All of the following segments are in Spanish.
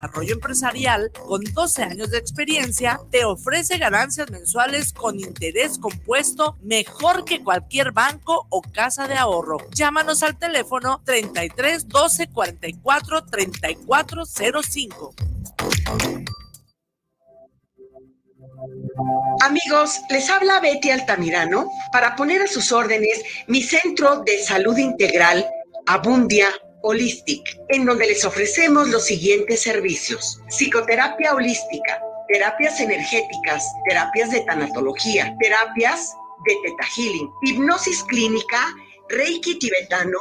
desarrollo empresarial con 12 años de experiencia te ofrece ganancias mensuales con interés compuesto mejor que cualquier banco o casa de ahorro. Llámanos al teléfono 33 12 44 34 05. Amigos, les habla Betty Altamirano para poner a sus órdenes mi centro de salud integral Abundia Holistic, en donde les ofrecemos los siguientes servicios. Psicoterapia holística, terapias energéticas, terapias de tanatología, terapias de teta healing, hipnosis clínica, reiki tibetano,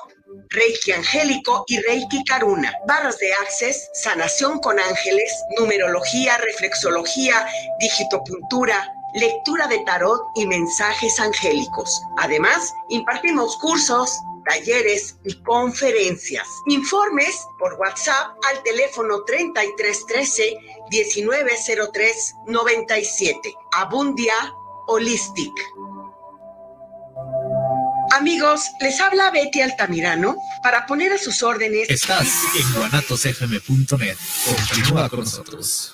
Reiki Angélico y Reiki Karuna, barras de access, sanación con ángeles, numerología, reflexología, digitopuntura, lectura de tarot y mensajes angélicos. Además, impartimos cursos, talleres y conferencias. Informes por WhatsApp al teléfono 3313 1903 97. Abundia Holistic. Amigos, les habla Betty Altamirano para poner a sus órdenes. Estás en guanatosfm.net. Continúa con nosotros.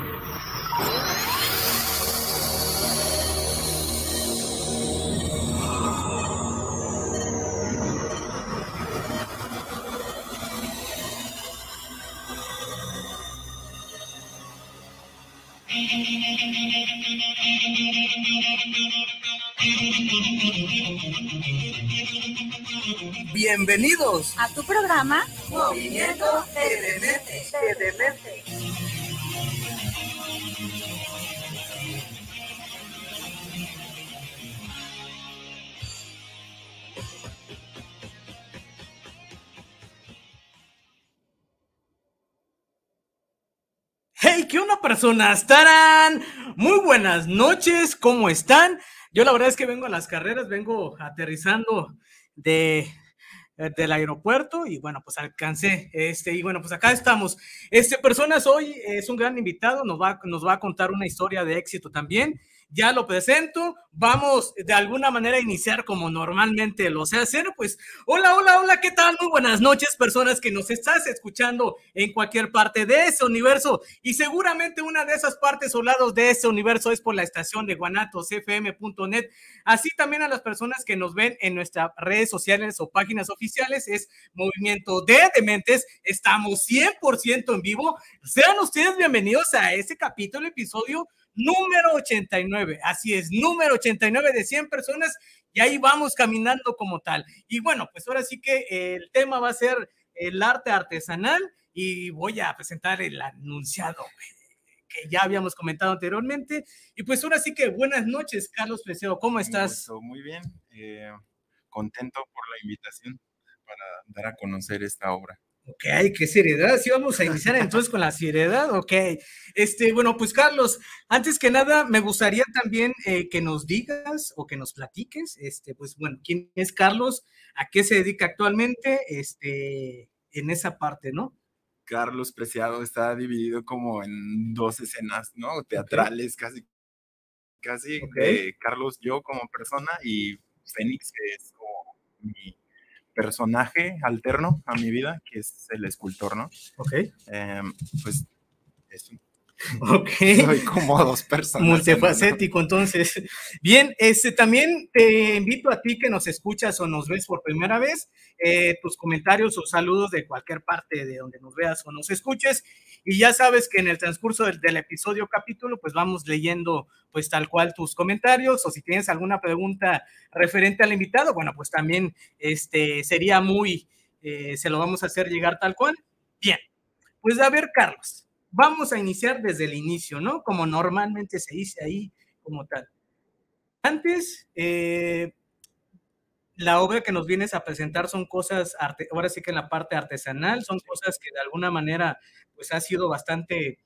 Bienvenidos a tu programa Movimiento TDMF. Hey, ¿qué una persona estarán! Muy buenas noches, ¿cómo están? Yo la verdad es que vengo a las carreras, vengo aterrizando de, eh, del aeropuerto y bueno, pues alcancé este y bueno, pues acá estamos. Este personas hoy es un gran invitado, nos va nos va a contar una historia de éxito también ya lo presento. Vamos de alguna manera a iniciar como normalmente lo sé hacer. Pues hola, hola, hola, ¿qué tal? Muy buenas noches, personas que nos estás escuchando en cualquier parte de ese universo. Y seguramente una de esas partes o lados de ese universo es por la estación de guanatosfm.net. Así también a las personas que nos ven en nuestras redes sociales o páginas oficiales es Movimiento de Dementes. Estamos 100% en vivo. Sean ustedes bienvenidos a ese capítulo, episodio número 89. Así es, número 89 de 100 personas y ahí vamos caminando como tal. Y bueno, pues ahora sí que eh, el tema va a ser el arte artesanal y voy a presentar el anunciado eh, que ya habíamos comentado anteriormente. Y pues ahora sí que buenas noches, Carlos Peseo, ¿cómo estás? Muy bien, eh, contento por la invitación para dar a conocer esta obra. Ok, qué seriedad. Sí, vamos a iniciar entonces con la seriedad. Ok. Este, bueno, pues Carlos, antes que nada, me gustaría también eh, que nos digas o que nos platiques, este, pues bueno, quién es Carlos, a qué se dedica actualmente, este, en esa parte, ¿no? Carlos Preciado está dividido como en dos escenas, ¿no? Teatrales, casi, casi. Carlos, yo como persona y Fénix, que es como mi personaje alterno a mi vida, que es el escultor, ¿no? Ok. Em, pues es un Ok. Soy como dos personas. Multifacético, entonces. Bien, este, también te invito a ti que nos escuchas o nos ves por primera vez, eh, tus comentarios o saludos de cualquier parte de donde nos veas o nos escuches. Y ya sabes que en el transcurso del, episodio capítulo, pues vamos leyendo pues tal cual tus comentarios o si tienes alguna pregunta referente al invitado, bueno, pues también este, sería muy, eh, se lo vamos a hacer llegar tal cual. Bien, pues a ver, Carlos vamos a iniciar desde el inicio, ¿no? Como normalmente se dice ahí como tal. Antes, eh, la obra que nos vienes a presentar son cosas, arte, ahora sí que en la parte artesanal, son cosas que de alguna manera, pues ha sido bastante,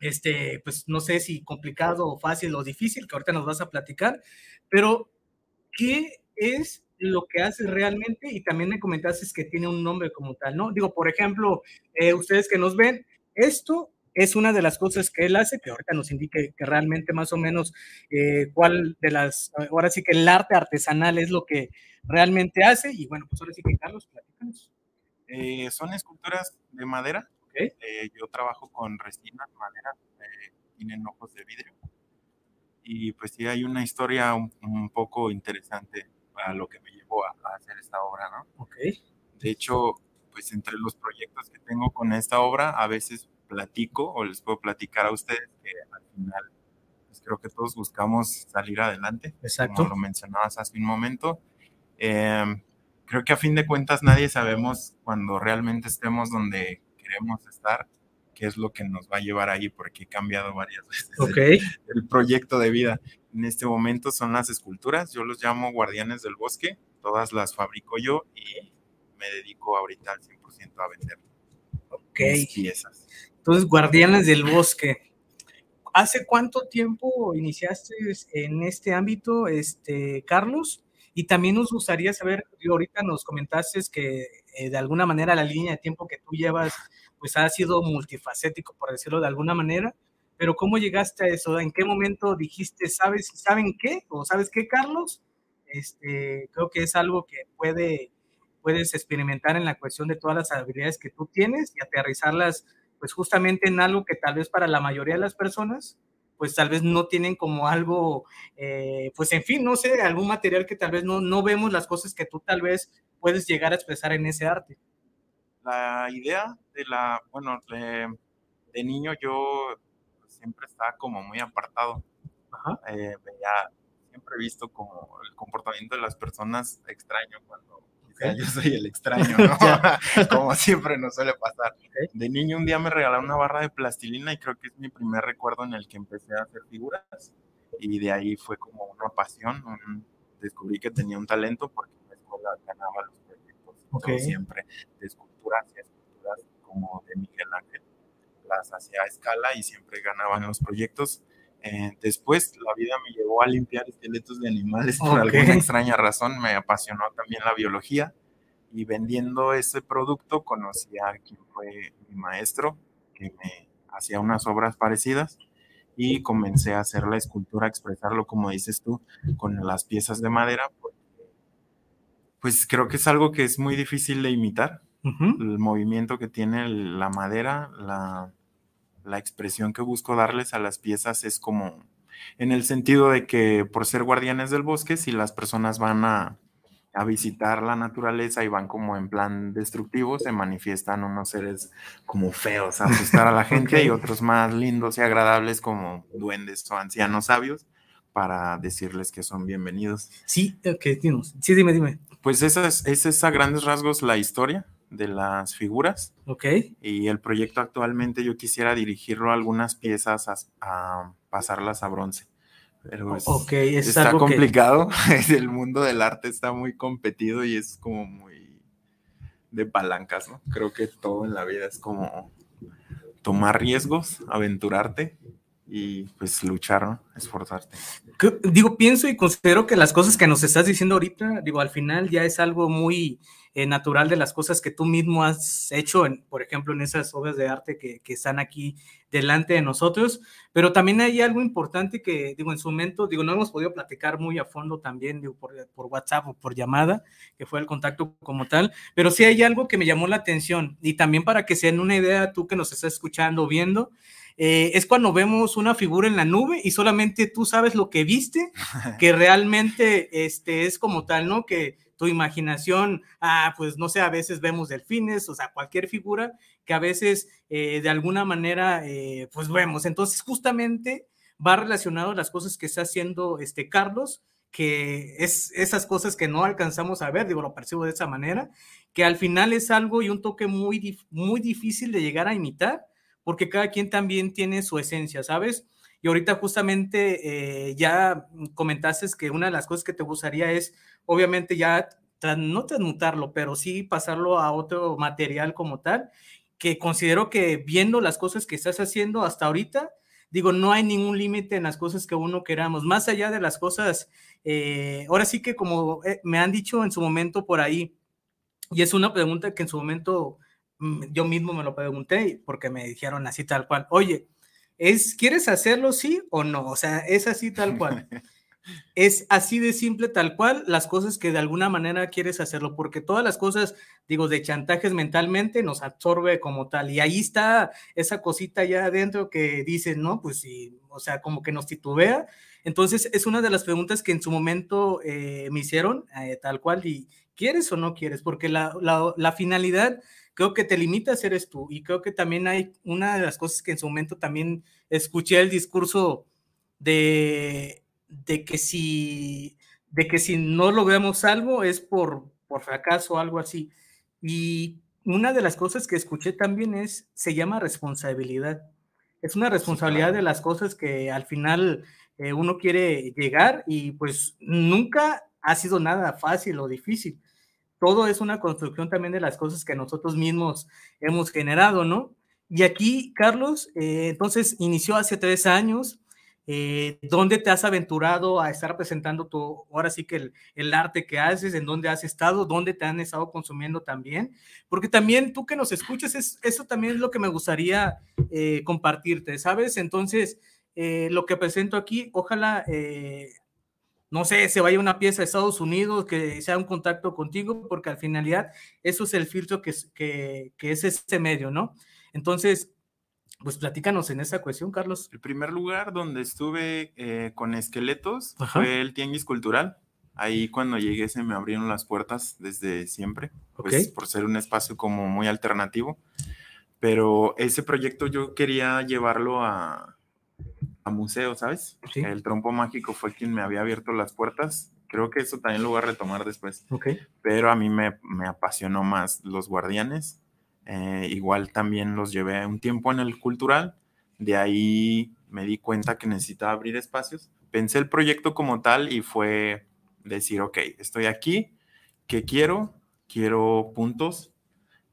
este, pues no sé si complicado o fácil o difícil, que ahorita nos vas a platicar, pero ¿qué es lo que haces realmente? Y también me comentaste que tiene un nombre como tal, ¿no? Digo, por ejemplo, eh, ustedes que nos ven, esto es una de las cosas que él hace, que ahorita nos indique que realmente más o menos eh, cuál de las, ahora sí que el arte artesanal es lo que realmente hace. Y bueno, pues ahora sí que Carlos, platícanos. Eh, son esculturas de madera. Eh, yo trabajo con resina, madera, tienen ojos de vidrio. Y pues sí, hay una historia un, poco interesante a lo que me llevó a, a hacer esta obra, ¿no? Ok. De hecho, pues entre los proyectos que tengo con esta obra, a veces platico o les puedo platicar a ustedes que al final pues, creo que todos buscamos salir adelante, Exacto. como lo mencionabas hace un momento. Em, creo que a fin de cuentas nadie sabemos cuando realmente estemos donde queremos estar, qué es lo que nos va a llevar ahí, porque he cambiado varias veces el, el, proyecto de vida. En este momento son las esculturas, yo los llamo guardianes del bosque, todas las fabrico yo y me dedico ahorita al 100% a vender. Ok. piezas. Entonces, Guardianes del Bosque. ¿Hace cuánto tiempo iniciaste en este ámbito, este, Carlos? Y también nos gustaría saber, ahorita nos comentaste que eh, de alguna manera la línea de tiempo que tú llevas pues ha sido multifacético, por decirlo de alguna manera, pero ¿cómo llegaste a eso? ¿En qué momento dijiste, sabes, saben qué? ¿O sabes qué, Carlos? Este, creo que es algo que puede puedes experimentar en la cuestión de todas las habilidades que tú tienes y aterrizarlas pues justamente en algo que tal vez para la mayoría de las personas pues tal vez no tienen como algo, eh, pues en fin, no sé, algún material que tal vez no, no vemos las cosas que tú tal vez puedes llegar a expresar en ese arte. La idea de la, bueno, de, de niño yo siempre estaba como muy apartado. Eh, veía, siempre he visto como el comportamiento de las personas extraño cuando yo soy el extraño, ¿no? Como siempre nos suele pasar. De niño un día me regalaron una barra de plastilina y creo que es mi primer recuerdo en el que empecé a hacer figuras y de ahí fue como una pasión, descubrí que tenía un talento porque en la escuela ganaba los proyectos siempre de esculturas y esculturas como de Miguel Ángel, las hacía a escala y siempre ganaban los proyectos eh, después la vida me llevó a limpiar esqueletos de animales por alguna extraña razón, me apasionó también la biología y vendiendo ese producto conocí a quien fue mi maestro, que me hacía unas obras parecidas y comencé a hacer la escultura, a expresarlo como dices tú, con las piezas de madera, pues creo que es algo que es muy difícil de imitar, el movimiento que tiene la madera, la la expresión que busco darles a las piezas es como en el sentido de que por ser guardianes del bosque, si las personas van a, visitar la naturaleza y van como en plan destructivo, se manifiestan unos seres como feos a asustar a la gente y otros más lindos y agradables como duendes o ancianos sabios para decirles que son bienvenidos. Sí, ok, Sí, dime, dime. Pues esa es, es a grandes rasgos la historia de las figuras. Ok. Y el proyecto actualmente yo quisiera dirigirlo a algunas piezas a, pasarlas a bronce. Pero está complicado. el mundo del arte está muy competido y es como muy de palancas, ¿no? Creo que todo en la vida es como tomar riesgos, aventurarte y pues luchar, Esforzarte. Digo, pienso y considero que las cosas que nos estás diciendo ahorita, digo, al final ya es algo muy eh, natural de las cosas que tú mismo has hecho, en, por ejemplo, en esas obras de arte que, están aquí delante de nosotros, pero también hay algo importante que, digo, en su momento, digo, no hemos podido platicar muy a fondo también, digo, por, WhatsApp o por llamada, que fue el contacto como tal, pero sí hay algo que me llamó la atención y también para que sean una idea tú que nos estás escuchando viendo, eh, es cuando vemos una figura en la nube y solamente tú sabes lo que viste, que realmente este, es como tal, ¿no? Que tu imaginación, ah, pues no sé, a veces vemos delfines, o sea, cualquier figura que a veces eh, de alguna manera, eh, pues vemos. Entonces, justamente va relacionado a las cosas que está haciendo este Carlos, que es esas cosas que no alcanzamos a ver, digo, lo percibo de esa manera, que al final es algo y un toque muy, muy difícil de llegar a imitar, porque cada quien también tiene su esencia, ¿sabes? Y ahorita justamente eh, ya comentaste que una de las cosas que te gustaría es, obviamente, ya no transmutarlo, pero sí pasarlo a otro material como tal, que considero que viendo las cosas que estás haciendo hasta ahorita, digo, no hay ningún límite en las cosas que uno queramos, más allá de las cosas, eh, ahora sí que como eh, me han dicho en su momento por ahí, y es una pregunta que en su momento yo mismo me lo pregunté porque me dijeron así tal cual, oye, es, ¿quieres hacerlo sí o no? O sea, es así tal cual. es así de simple tal cual las cosas que de alguna manera quieres hacerlo, porque todas las cosas, digo, de chantajes mentalmente nos absorbe como tal. Y ahí está esa cosita ya adentro que dicen, no, pues sí, o sea, como que nos titubea. Entonces, es una de las preguntas que en su momento eh, me hicieron eh, tal cual y quieres o no quieres, porque la finalidad creo que te limitas eres tú. Y creo que también hay una de las cosas que en su momento también escuché el discurso de, que si de que si no logramos algo es por, por fracaso o algo así. Y una de las cosas que escuché también es, se llama responsabilidad. Es una responsabilidad de las cosas que al final eh, uno quiere llegar y pues nunca ha sido nada fácil o difícil todo es una construcción también de las cosas que nosotros mismos hemos generado, ¿no? Y aquí, Carlos, eh, entonces inició hace tres años. Eh, ¿Dónde te has aventurado a estar presentando tu, ahora sí que el, arte que haces, en dónde has estado, dónde te han estado consumiendo también? Porque también tú que nos escuchas, es, eso también es lo que me gustaría eh, compartirte, ¿sabes? Entonces, lo que presento aquí, ojalá no sé, se vaya una pieza a Estados Unidos, que sea un contacto contigo, porque al finalidad eso es el filtro que, que es ese medio, ¿no? Entonces, pues platícanos en esa cuestión, Carlos. El primer lugar donde estuve eh, con esqueletos fue el Tianguis Cultural. Ahí cuando llegué se me abrieron las puertas desde siempre, pues, por ser un espacio como muy alternativo. Pero ese proyecto yo quería llevarlo a, a museo, ¿sabes? El trompo mágico fue quien me había abierto las puertas. Creo que eso también lo voy a retomar después. Okay. Pero a mí me, apasionó más los guardianes. Eh, igual también los llevé un tiempo en el cultural. De ahí me di cuenta que necesitaba abrir espacios. Pensé el proyecto como tal y fue decir, ok, estoy aquí, ¿qué quiero? Quiero puntos,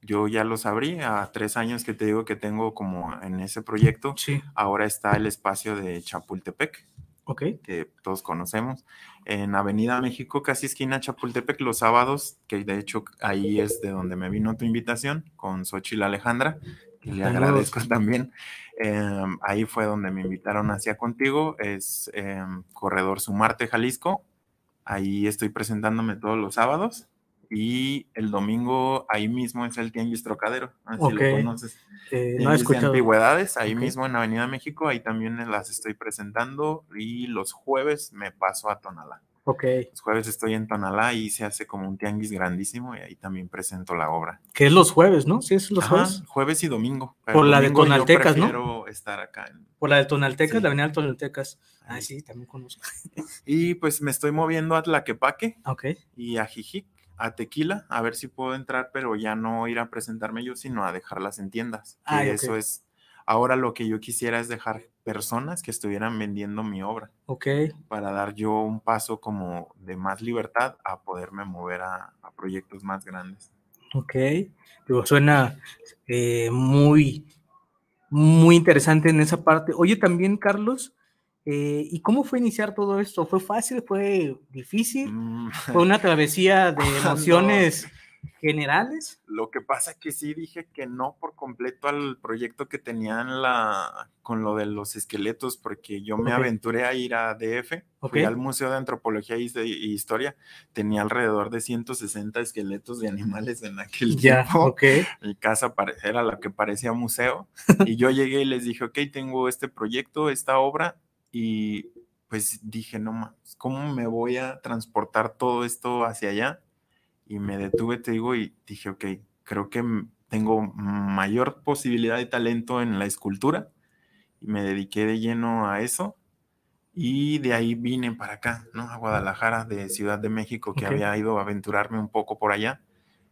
yo ya los abrí a tres años que te digo que tengo como en ese proyecto. Sí. Ahora está el espacio de Chapultepec, ok que todos conocemos, en Avenida México, casi esquina Chapultepec, los sábados, que de hecho ahí es de donde me vino tu invitación con Xochitl Alejandra, que le agradezco también. Em, ahí fue donde me invitaron hacia contigo, es em, Corredor Sumarte, Jalisco. Ahí estoy presentándome todos los sábados y el domingo ahí mismo es el Tianguis Trocadero, así lo conoces. Eh, no he escuchado. ahí mismo en Avenida México, ahí también las estoy presentando y los jueves me paso a Tonalá. Ok. Los jueves estoy en Tonalá y se hace como un tianguis grandísimo y ahí también presento la obra. Que es los jueves, ¿no? Sí, es los jueves. Jueves y domingo. Por la de Tonaltecas, yo ¿no? estar acá. Por la de Tonaltecas, la avenida de Tonaltecas. Ah, sí, también conozco. y pues me estoy moviendo a Tlaquepaque. Ok. Y a Jijic a Tequila a ver si puedo entrar, pero ya no ir a presentarme yo, sino a dejarlas en tiendas. Ah, y eso es. Ahora lo que yo quisiera es dejar personas que estuvieran vendiendo mi obra. Ok. Para dar yo un paso como de más libertad a poderme mover a, proyectos más grandes. Ok. Pero suena eh, muy, muy interesante en esa parte. Oye, también, Carlos, eh, ¿Y cómo fue iniciar todo esto? ¿Fue fácil? ¿Fue difícil? Mm. ¿Fue una travesía de emociones generales? Lo que pasa es que sí dije que no por completo al proyecto que tenían la, con lo de los esqueletos, porque yo me aventuré a ir a DF, fui al Museo de Antropología e Historia, tenía alrededor de 160 esqueletos de animales en aquel ya tiempo. Mi casa era la que parecía museo. y yo llegué y les dije, ok, tengo este proyecto, esta obra, y pues dije, no más, ¿cómo me voy a transportar todo esto hacia allá? Y me detuve, te digo, y dije, ok, creo que tengo mayor posibilidad de talento en la escultura. Y me dediqué de lleno a eso. Y de ahí vine para acá, ¿no? A Guadalajara, de Ciudad de México, que había ido a aventurarme un poco por allá.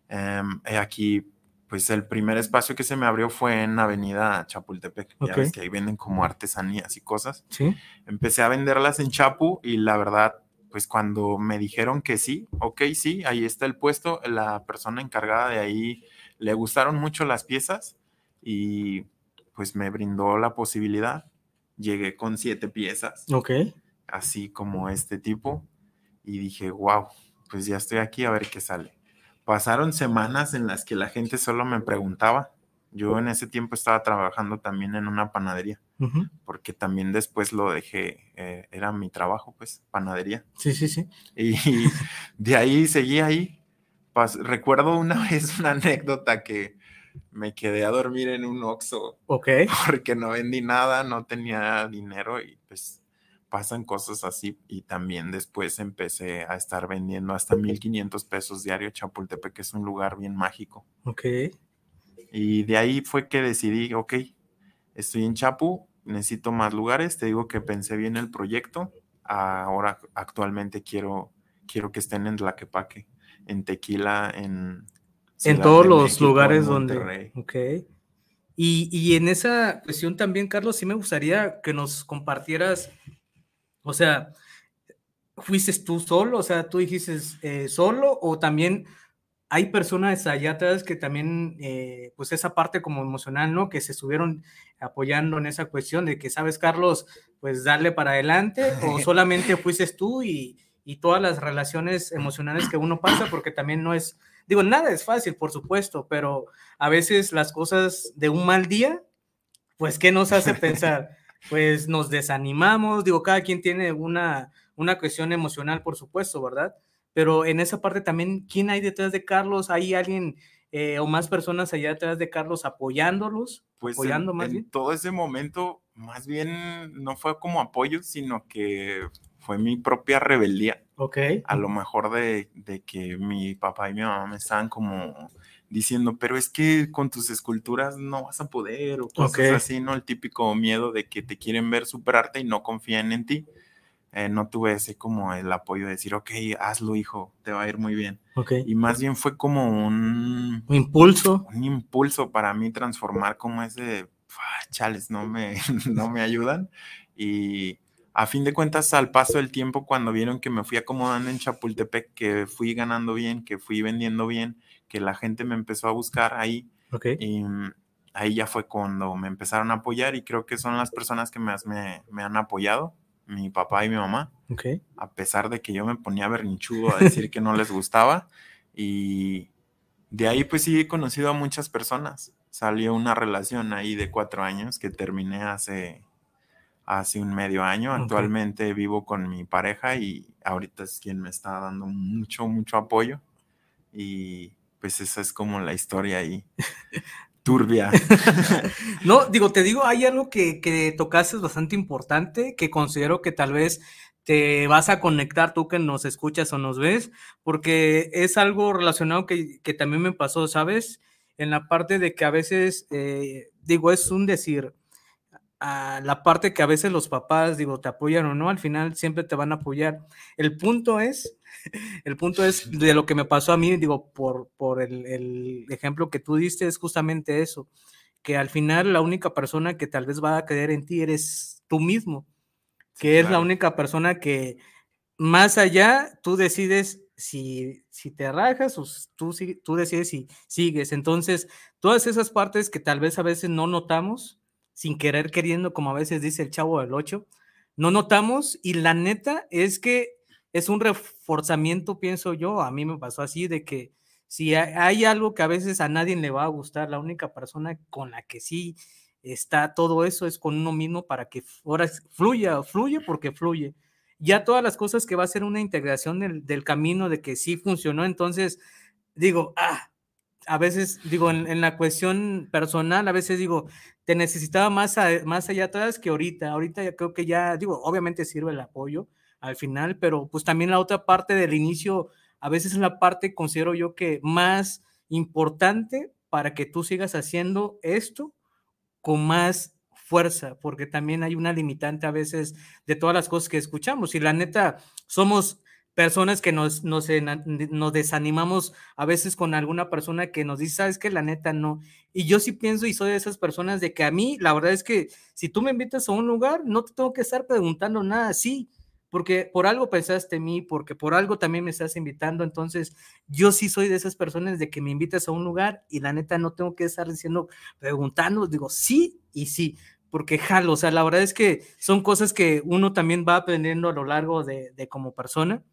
Em, he aquí pues el primer espacio que se me abrió fue en Avenida Chapultepec, ya ves que ahí venden como artesanías y cosas. Sí. Empecé a venderlas en Chapu y la verdad, pues cuando me dijeron que sí, ok, sí, ahí está el puesto, la persona encargada de ahí le gustaron mucho las piezas y pues me brindó la posibilidad. Llegué con siete piezas. Ok. Así como este tipo y dije, wow, pues ya estoy aquí a ver qué sale pasaron semanas en las que la gente solo me preguntaba. Yo en ese tiempo estaba trabajando también en una panadería, porque también después lo dejé, eh, era mi trabajo, pues, panadería. Sí, sí, sí. Y de ahí seguí ahí. Recuerdo una vez una anécdota que me quedé a dormir en un Oxxo. Porque no vendí nada, no tenía dinero y pues pasan cosas así y también después empecé a estar vendiendo hasta 1500 pesos diario Chapultepec, que es un lugar bien mágico. Ok. Y de ahí fue que decidí, ok, estoy en Chapu, necesito más lugares, te digo que pensé bien el proyecto, ahora actualmente quiero, quiero que estén en Tlaquepaque, en Tequila, en... en todos los lugares donde... Ok. Y, y, en esa cuestión también, Carlos, sí me gustaría que nos compartieras o sea, ¿fuiste tú solo? O sea, ¿tú dijiste eh, solo? ¿O también hay personas allá atrás que también, eh, pues esa parte como emocional, ¿no? Que se estuvieron apoyando en esa cuestión de que, ¿sabes, Carlos? Pues darle para adelante. ¿O solamente fuiste tú y, y todas las relaciones emocionales que uno pasa? Porque también no es... Digo, nada es fácil, por supuesto, pero a veces las cosas de un mal día, pues, ¿qué nos hace pensar? pues nos desanimamos, digo, cada quien tiene una, una cuestión emocional, por supuesto, ¿verdad? Pero en esa parte también, ¿quién hay detrás de Carlos? ¿Hay alguien eh, o más personas allá detrás de Carlos apoyándolos? Pues apoyando más en todo ese momento, más bien no fue como apoyo, sino que fue mi propia rebeldía. Ok. A lo mejor de, de que mi papá y mi mamá me estaban como diciendo, pero es que con tus esculturas no vas a poder o cosas así, ¿no? El típico miedo de que te quieren ver superarte y no confían en ti. Eh, no tuve ese como el apoyo de decir, ok, hazlo hijo, te va a ir muy bien. Y más bien fue como un, impulso. Un impulso para mí transformar como ese, chales, no me, no me ayudan. Y a fin de cuentas, al paso del tiempo, cuando vieron que me fui acomodando en Chapultepec, que fui ganando bien, que fui vendiendo bien, que la gente me empezó a buscar ahí. Okay. Y mm, ahí ya fue cuando me empezaron a apoyar y creo que son las personas que más me, han apoyado, mi papá y mi mamá. Okay. A pesar de que yo me ponía berrinchudo a decir que no les gustaba. Y de ahí pues sí he conocido a muchas personas. Salió una relación ahí de cuatro años que terminé hace, hace un medio año. Actualmente vivo con mi pareja y ahorita es quien me está dando mucho, mucho apoyo. Y pues esa es como la historia ahí turbia. no, digo, te digo, hay algo que, que tocaste bastante importante, que considero que tal vez te vas a conectar tú que nos escuchas o nos ves, porque es algo relacionado que, también me pasó, ¿sabes? En la parte de que a veces, eh, digo, es un decir, a la parte que a veces los papás, digo, te apoyan o no, al final siempre te van a apoyar. El punto es El punto es de lo que me pasó a mí, digo, por, por el, ejemplo que tú diste, es justamente eso, que al final la única persona que tal vez va a creer en ti eres tú mismo, que es la única persona que más allá tú decides si, si te rajas o tú, si, tú decides si sigues. Entonces, todas esas partes que tal vez a veces no notamos, sin querer queriendo, como a veces dice el chavo del 8, no notamos y la neta es que es un reforzamiento, pienso yo, a mí me pasó así, de que si hay algo que a veces a nadie le va a gustar, la única persona con la que sí está todo eso es con uno mismo para que ahora fluya, fluye porque fluye. Ya todas las cosas que va a ser una integración del, camino de que sí funcionó, entonces digo, ah, a veces digo, en, la cuestión personal, a veces digo, te necesitaba más, más allá todas que ahorita, ahorita creo que ya, digo, obviamente sirve el apoyo, al final, pero pues también la otra parte del inicio, a veces es la parte, considero yo que más importante para que tú sigas haciendo esto con más fuerza, porque también hay una limitante a veces de todas las cosas que escuchamos. Y la neta, somos personas que nos, nos, desanimamos a veces con alguna persona que nos dice, sabes que la neta no. Y yo sí pienso y soy de esas personas de que a mí, la verdad es que si tú me invitas a un lugar, no te tengo que estar preguntando nada. Sí, porque por algo pensaste en mí, porque por algo también me estás invitando, entonces yo sí soy de esas personas de que me invitas a un lugar y la neta no tengo que estar diciendo, preguntando, digo sí y sí, porque jalo, o sea, la verdad es que son cosas que uno también va aprendiendo a lo largo de, de como persona.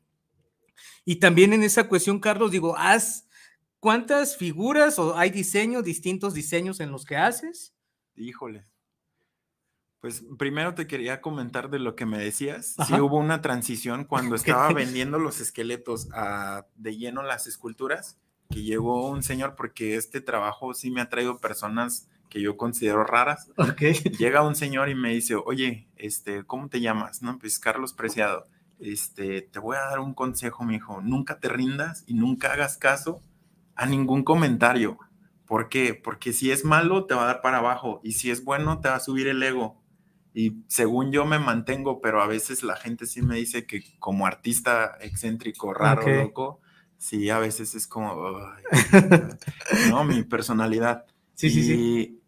Y también en esa cuestión, Carlos, digo, ¿has cuántas figuras o hay diseños, distintos diseños en los que haces. Híjole. Pues primero te quería comentar de lo que me decías. Si Sí hubo una transición cuando estaba vendiendo los esqueletos a, de lleno las esculturas, que llegó un señor porque este trabajo sí me ha traído personas que yo considero raras. Okay. Llega un señor y me dice, oye, este, ¿cómo te llamas? No, pues Carlos Preciado. Este, te voy a dar un consejo, mi hijo. Nunca te rindas y nunca hagas caso a ningún comentario. ¿Por qué? Porque si es malo, te va a dar para abajo. Y si es bueno, te va a subir el ego y según yo me mantengo, pero a veces la gente sí me dice que como artista excéntrico, raro, loco, sí, a veces es como, no, mi personalidad. Sí, sí, sí.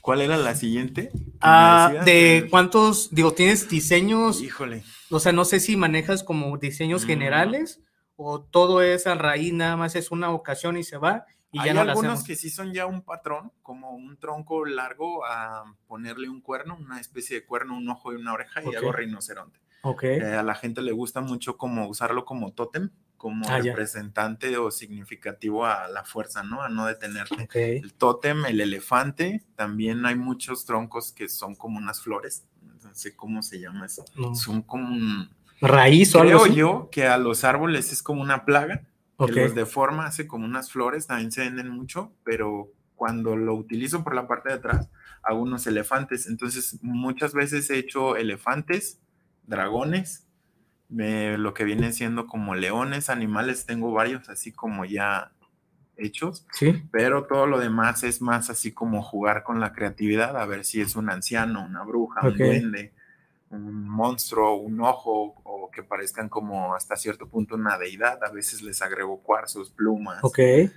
¿Cuál era la siguiente? Ah, de cuántos, digo, tienes diseños. Híjole. O sea, no sé si manejas como diseños mm. generales o todo es a raíz, nada más es una ocasión y se va. Y Hay algunos que sí son ya un patrón, como un tronco largo a ponerle un cuerno, una especie de cuerno, un ojo y una oreja y hago rinoceronte. Okay. Eh, a la gente le gusta mucho como usarlo como tótem, como ah, representante o significativo a la fuerza, ¿no? A no detenerte. El tótem, el elefante, también hay muchos troncos que son como unas flores, no sé cómo se llama eso. Son como un... Raíz o algo así? yo que a los árboles es como una plaga Okay. Que los deforma, hace como unas flores, también se venden mucho, pero cuando lo utilizo por la parte de atrás, hago unos elefantes. Entonces, muchas veces he hecho elefantes, dragones, lo que vienen siendo como leones, animales, tengo varios así como ya hechos, pero todo lo demás es más así como jugar con la creatividad, a ver si es un anciano, una bruja, un un monstruo, un ojo, o que parezcan como hasta cierto punto una deidad. A veces les agrego cuarzos, plumas, eh,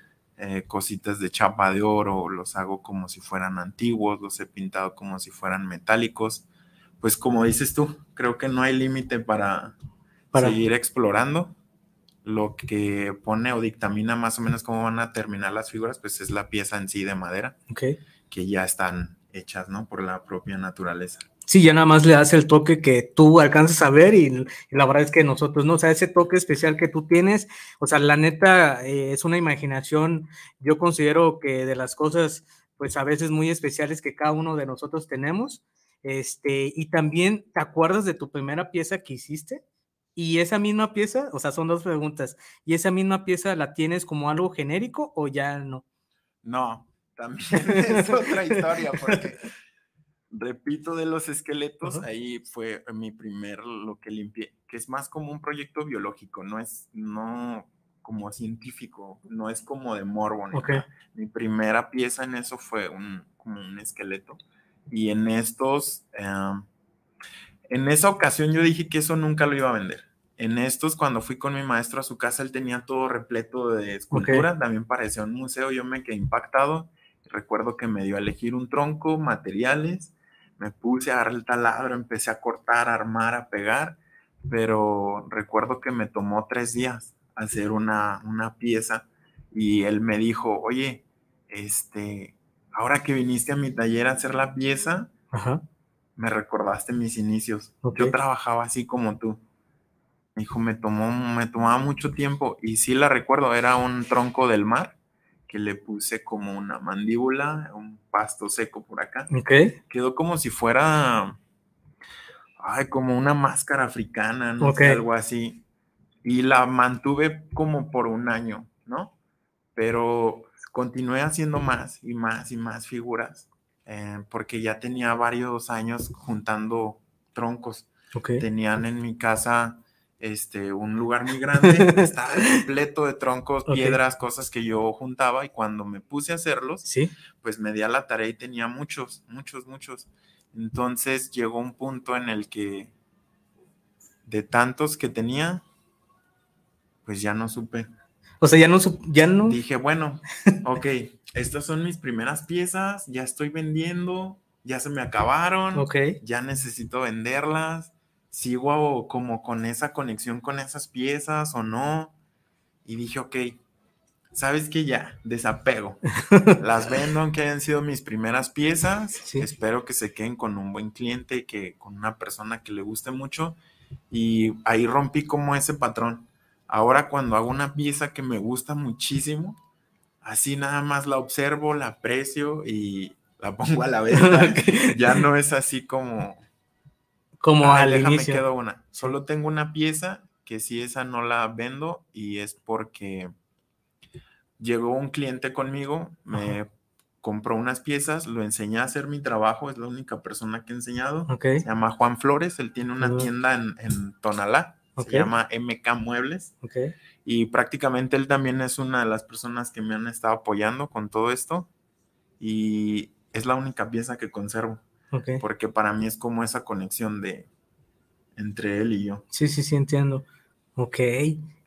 cositas de chapa de oro, los hago como si fueran antiguos, los he pintado como si fueran metálicos. Pues como dices tú, creo que no hay límite para, seguir explorando. Lo que pone o dictamina más o menos cómo van a terminar las figuras, pues es la pieza en sí de madera, que ya están hechas, ¿no? Por la propia naturaleza. Sí, ya nada más le das el toque que tú alcanzas a ver y, la verdad es que nosotros, ¿no? O sea, ese toque especial que tú tienes, o sea, la neta eh, es una imaginación, yo considero que de las cosas, pues a veces muy especiales que cada uno de nosotros tenemos. Este, y también, ¿te acuerdas de tu primera pieza que hiciste? Y esa misma pieza, o sea, son dos preguntas, ¿y esa misma pieza la tienes como algo genérico o ya no? No, también es otra historia, porque repito, de los esqueletos, ahí fue mi primer lo que limpié, que es más como un proyecto biológico, no es, no como científico, no es como de morbo. Mi primera pieza en eso fue un, como un esqueleto. Y en estos, em, en esa ocasión yo dije que eso nunca lo iba a vender. En estos, cuando fui con mi maestro a su casa, él tenía todo repleto de esculturas, también parecía un museo, yo me quedé impactado. Recuerdo que me dio a elegir un tronco, materiales, me puse a dar el taladro, empecé a cortar, a armar, a pegar, pero recuerdo que me tomó tres días hacer una, pieza y él me dijo, oye, este, ahora que viniste a mi taller a hacer la pieza, me recordaste mis inicios. Yo trabajaba así como tú. Me dijo, me tomó, me tomaba mucho tiempo y sí la recuerdo, era un tronco del mar que le puse como una mandíbula, un pasto seco por acá. Quedó como si fuera, ay, como una máscara africana, ¿no? algo así. Y la mantuve como por un año, ¿no? Pero continué haciendo más y más y más figuras, eh, porque ya tenía varios años juntando troncos. Okay. Tenían en mi casa este, un lugar muy grande, estaba completo de troncos, piedras, cosas que yo juntaba y cuando me puse a hacerlos, ¿Sí? pues me di a la tarea y tenía muchos, muchos, muchos. Entonces llegó un punto en el que de tantos que tenía, pues ya no supe. O sea, ya no, ya no. Dije, bueno, ok, estas son mis primeras piezas, ya estoy vendiendo, ya se me acabaron, ya necesito venderlas sigo como con esa conexión con esas piezas o no. Y dije, ok, ¿sabes que Ya, desapego. Las vendo, aunque hayan sido mis primeras piezas. Espero que se queden con un buen cliente, que con una persona que le guste mucho. Y ahí rompí como ese patrón. Ahora cuando hago una pieza que me gusta muchísimo, así nada más la observo, la aprecio y la pongo a la venta. ya no es así como como ah, al una. Solo tengo una pieza que si esa no la vendo y es porque llegó un cliente conmigo, me compró unas piezas, lo enseñé a hacer mi trabajo, es la única persona que he enseñado. Se llama Juan Flores, él tiene una tienda en, Tonalá, se llama MK Muebles. Y prácticamente él también es una de las personas que me han estado apoyando con todo esto y es la única pieza que conservo. Porque para mí es como esa conexión de entre él y yo. Sí, sí, sí, entiendo. Ok.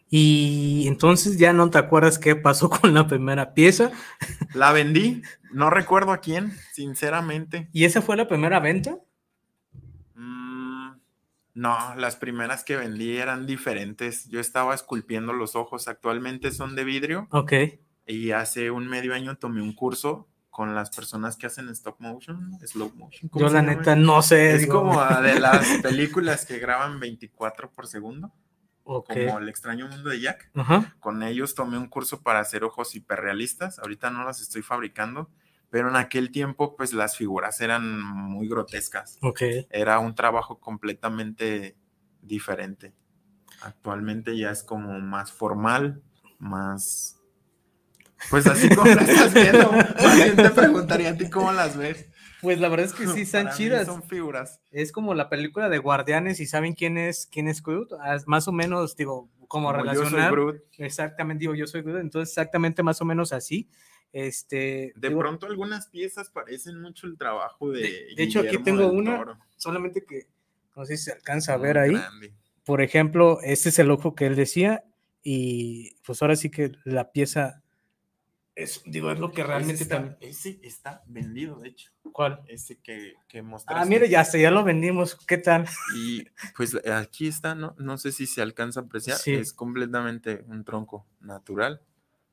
Y entonces ya no te acuerdas qué pasó con la primera pieza. La vendí, no recuerdo a quién, sinceramente. ¿Y esa fue la primera venta? Mm, no, las primeras que vendí eran diferentes. Yo estaba esculpiendo los ojos, actualmente son de vidrio. Ok. Y hace un medio año tomé un curso con las personas que hacen stop motion, slow motion. Yo la neta no sé. Es como de las películas que graban 24 por segundo. Como El extraño mundo de Jack. Con ellos tomé un curso para hacer ojos hiperrealistas. Ahorita no las estoy fabricando, pero en aquel tiempo pues las figuras eran muy grotescas. Okay. Era un trabajo completamente diferente. Actualmente ya es como más formal, más pues así como las estás viendo, alguien te preguntaría a ti cómo las ves. Pues la verdad es que sí, están chidas. son figuras. Es como la película de Guardianes y saben quién es quién es Groot. Ah, más o menos, digo, como, relacionar. Yo soy Groot. Exactamente, digo, yo soy Groot. Entonces, exactamente más o menos así. Este, de pronto algunas piezas parecen mucho el trabajo de. De, hecho, aquí tengo una, solamente que no sé si se alcanza a ver ahí. Por ejemplo, este es el ojo que él decía y pues ahora sí que la pieza es, digo, es lo que realmente también. Ese está vendido, de hecho. ¿Cuál? Ese que, que mostraste. Ah, mire, ya se ya lo vendimos. ¿Qué tal? Y pues aquí está, ¿no? No sé si se alcanza a apreciar. Es completamente un tronco natural.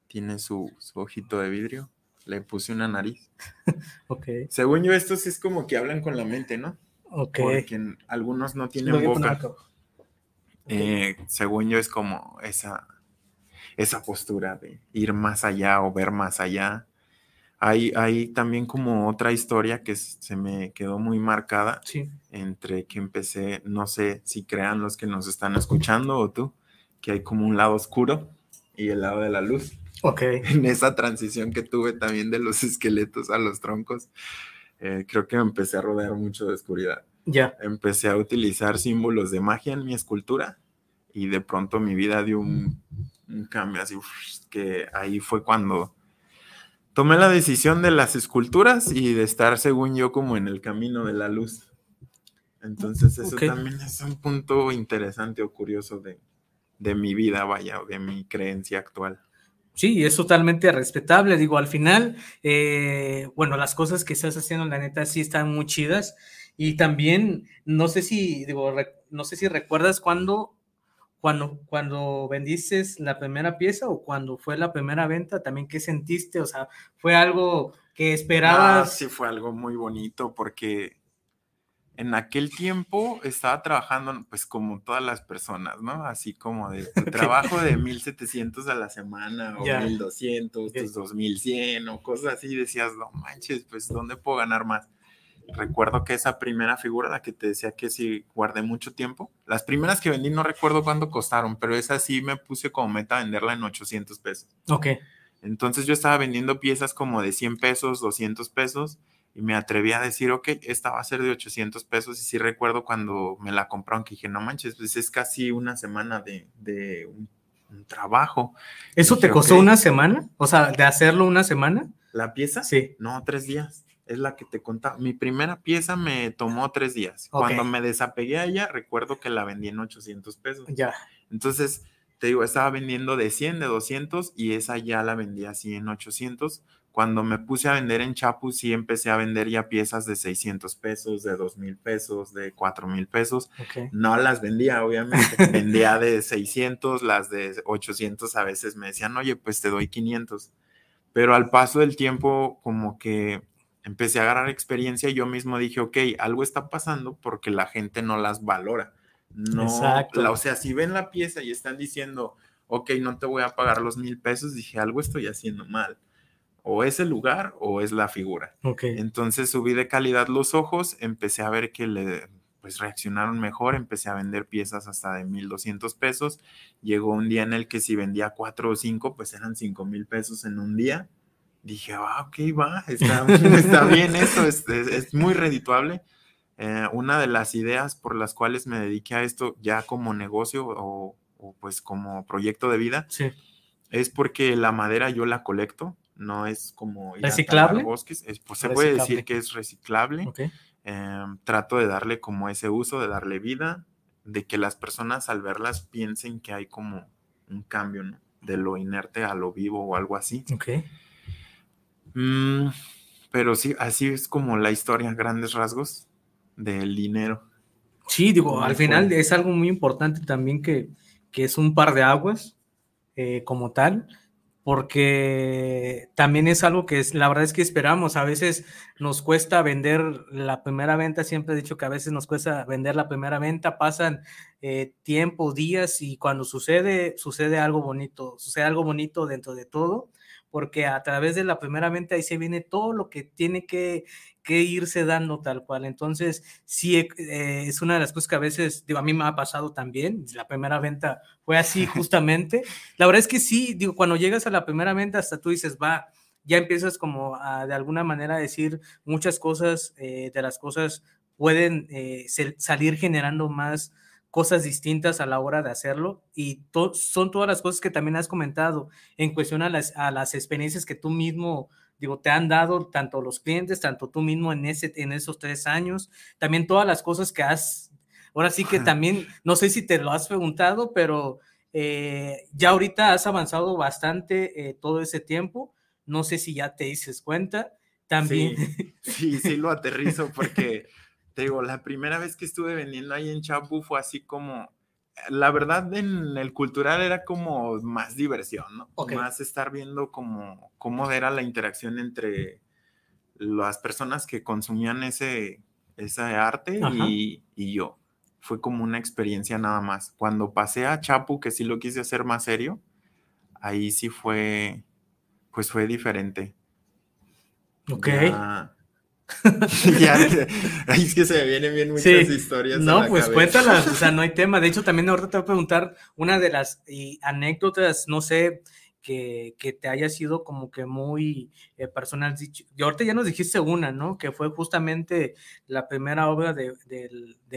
Tiene su, su, ojito de vidrio. Le puse una nariz. ok. Según yo, estos es como que hablan con la mente, ¿no? Ok. Porque algunos no tienen boca. Eh, según yo, es como esa esa postura de ir más allá o ver más allá. Hay, hay también como otra historia que se me quedó muy marcada entre que empecé, no sé si crean los que nos están escuchando o tú, que hay como un lado oscuro y el lado de la luz. Ok. En esa transición que tuve también de los esqueletos a los troncos, eh, creo que empecé a rodear mucho de oscuridad. Ya. Empecé a utilizar símbolos de magia en mi escultura y de pronto mi vida dio un un cambio así, que ahí fue cuando tomé la decisión de las esculturas y de estar, según yo, como en el camino de la luz. Entonces eso también es un punto interesante o curioso de, mi vida, vaya, o de mi creencia actual. Sí, es totalmente respetable. Digo, al final, eh, bueno, las cosas que estás haciendo, la neta, sí están muy chidas. Y también, no sé si, digo, no sé si recuerdas cuando cuando, cuando vendiste la primera pieza o cuando fue la primera venta, también qué sentiste, o sea, fue algo que ah, esperabas. Ah, sí, fue algo muy bonito porque en aquel tiempo estaba trabajando, pues como todas las personas, ¿no? Así como de trabajo de 1700 a la semana o 1200, 2100 eh. o cosas así, decías, no manches, pues ¿dónde puedo ganar más? recuerdo que esa primera figura, la que te decía que si guardé mucho tiempo, las primeras que vendí no recuerdo cuándo costaron, pero esa sí me puse como meta venderla en 800 pesos. Ok. Entonces yo estaba vendiendo piezas como de 100 pesos, 200 pesos, y me atreví a decir, ok, esta va a ser de 800 pesos. Y sí recuerdo cuando me la compraron que dije, no manches, pues es casi una semana de, un, trabajo. ¿Eso te costó una semana? O sea, de hacerlo una semana. ¿La pieza? Sí. No, tres días es la que te contaba. Mi primera pieza me tomó tres días. Cuando me desapegué a ella, recuerdo que la vendí en 800 pesos. Ya. Entonces, te digo, estaba vendiendo de 100, de 200 y esa ya la vendí así en 800. Cuando me puse a vender en Chapu, sí empecé a vender ya piezas de 600 pesos, de 2 mil pesos, de 4 mil pesos. No las vendía, obviamente. vendía de 600, las de 800 a veces me decían, oye, pues te doy 500. Pero al paso del tiempo, como que empecé a agarrar experiencia y yo mismo dije, ok, algo está pasando porque la gente no las valora. No, Exacto. o sea, si ven la pieza y están diciendo, ok, no te voy a pagar los mil pesos, dije, algo estoy haciendo mal. O es el lugar o es la figura. Okay. Entonces subí de calidad los ojos, empecé a ver que le, pues reaccionaron mejor, empecé a vender piezas hasta de 1200 pesos. Llegó un día en el que si vendía cuatro o cinco, pues eran cinco mil pesos en un día dije, ah, ok, va, está, está bien esto, es, este, es, muy redituable. Eh, una de las ideas por las cuales me dediqué a esto ya como negocio o, pues como proyecto de vida sí. es porque la madera yo la colecto, no es como... Ir ¿Reciclable? bosques, pues, se puede decir que es reciclable. Em, trato de darle como ese uso, de darle vida, de que las personas al verlas piensen que hay como un cambio de lo inerte a lo vivo o algo así. Okay. Mm, pero sí, así es como la historia, grandes rasgos del dinero. Sí, digo, al final es algo muy importante también que, que es un par de aguas eh, como tal, porque también es algo que es, la verdad es que esperamos. A veces nos cuesta vender la primera venta, siempre he dicho que a veces nos cuesta vender la primera venta, pasan eh, tiempo días y cuando sucede, sucede algo bonito, sucede algo bonito dentro de todo porque a través de la primera venta ahí se viene todo lo que tiene que, que irse dando tal cual. Entonces, sí, eh, eh, es una de las cosas que a veces, digo, a mí me ha pasado también, la primera venta fue así justamente. la verdad es que sí, digo, cuando llegas a la primera venta hasta tú dices, va, ya empiezas como a de alguna manera decir muchas cosas, eh, de las cosas pueden salir generando más cosas distintas a la hora de hacerlo y son todas las cosas que también has comentado en cuestión a las, a las experiencias que tú mismo, digo, te han dado tanto los clientes, tanto tú mismo en, ese, en esos tres años, también todas las cosas que has, ahora sí que también, no sé si te lo has preguntado, pero eh, ya ahorita has avanzado bastante eh, todo ese tiempo, no sé si ya te dices cuenta, también. sí, sí lo aterrizo porque... te digo, la primera vez que estuve vendiendo ahí en Chapu fue así como, la verdad en el cultural era como más diversión, ¿no? Más estar viendo como, cómo era la interacción entre las personas que consumían ese, ese arte y, yo. Fue como una experiencia nada más. Cuando pasé a Chapu, que sí lo quise hacer más serio, ahí sí fue, pues fue diferente. Ok. ya, es que se me vienen bien muchas historias. No, pues cuéntalas, o sea, no hay tema. De hecho, también ahorita te voy a preguntar una de las anécdotas, no sé, que, te haya sido como que muy eh, personal. Y ahorita ya nos dijiste una, ¿no? Que fue justamente la primera obra de,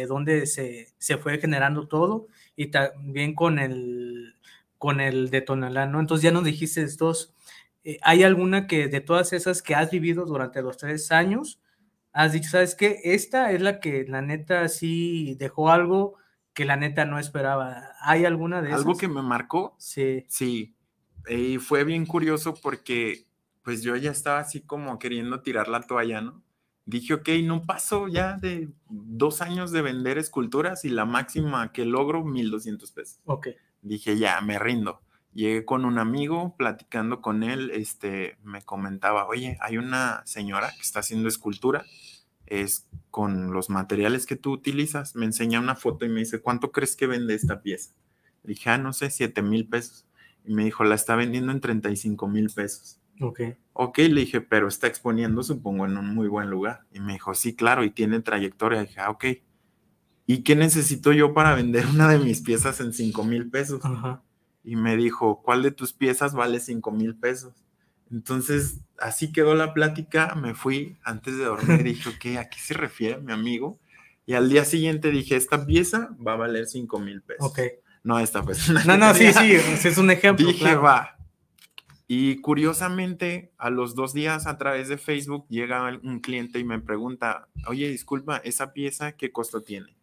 donde se, se, fue generando todo y también con el, con el de Tonalá, ¿no? Entonces ya nos dijiste dos, eh, ¿Hay alguna que de todas esas que has vivido durante los tres años has dicho, ¿sabes qué? Esta es la que la neta sí dejó algo que la neta no esperaba. ¿Hay alguna de esas? Algo que me marcó. Sí. Sí. Y fue bien curioso porque pues yo ya estaba así como queriendo tirar la toalla, ¿no? Dije, ok, no paso ya de dos años de vender esculturas y la máxima que logro, 1200 pesos. Ok. Dije, ya, me rindo. Llegué con un amigo, platicando con él, este, me comentaba, oye, hay una señora que está haciendo escultura, es con los materiales que tú utilizas. Me enseña una foto y me dice, ¿cuánto crees que vende esta pieza? Le dije, ah, no sé, 7 mil pesos. Y me dijo, la está vendiendo en 35 mil pesos. Ok. Ok, le dije, pero está exponiendo, supongo, en un muy buen lugar. Y me dijo, sí, claro, y tiene trayectoria. dije, ah, ok. ¿Y qué necesito yo para vender una de mis piezas en 5 mil pesos? Ajá y me dijo, ¿cuál de tus piezas vale 5 mil pesos? Entonces, así quedó la plática, me fui antes de dormir, dije, ¿qué? ¿A qué se refiere mi amigo? Y al día siguiente dije, esta pieza va a valer 5 mil pesos. Ok. No, esta pues. No, no, sí, sí, es un ejemplo. Dije, va. Y curiosamente, a los dos días a través de Facebook llega un cliente y me pregunta, oye, disculpa, ¿esa pieza qué costo tiene?